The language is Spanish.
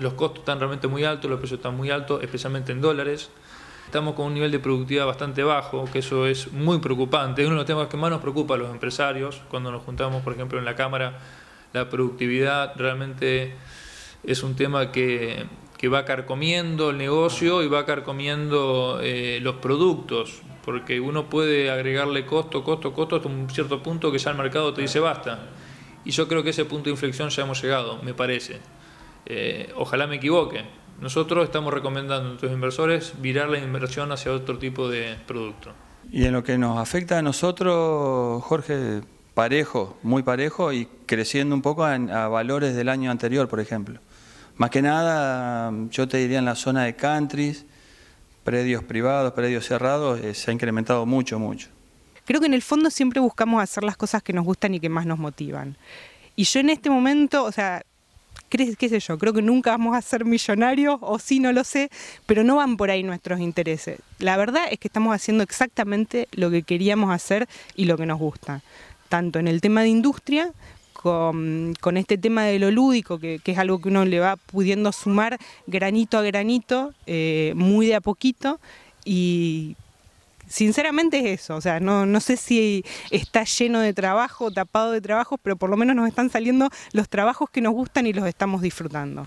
los costos están realmente muy altos, los precios están muy altos, especialmente en dólares. Estamos con un nivel de productividad bastante bajo, que eso es muy preocupante. Es uno de los temas que más nos preocupa a los empresarios. Cuando nos juntamos, por ejemplo, en la Cámara, la productividad realmente es un tema que, va carcomiendo el negocio y va carcomiendo eh, los productos, porque uno puede agregarle costo, costo, costo hasta un cierto punto que ya el mercado te dice basta. Y yo creo que ese punto de inflexión ya hemos llegado, me parece. Eh, ojalá me equivoque. Nosotros estamos recomendando a nuestros inversores virar la inversión hacia otro tipo de producto. Y en lo que nos afecta a nosotros, Jorge, parejo, muy parejo y creciendo un poco a, valores del año anterior, por ejemplo. Más que nada, yo te diría en la zona de countries, predios privados, predios cerrados, eh, se ha incrementado mucho, mucho. Creo que en el fondo siempre buscamos hacer las cosas que nos gustan y que más nos motivan. Y yo en este momento, o sea, qué, sé yo, creo que nunca vamos a ser millonarios, o sí, no lo sé, pero no van por ahí nuestros intereses. La verdad es que estamos haciendo exactamente lo que queríamos hacer y lo que nos gusta, tanto en el tema de industria con, este tema de lo lúdico, que, es algo que uno le va pudiendo sumar granito a granito, eh, muy de a poquito, y sinceramente es eso, o sea, no, no sé si está lleno de trabajo, tapado de trabajo, pero por lo menos nos están saliendo los trabajos que nos gustan y los estamos disfrutando.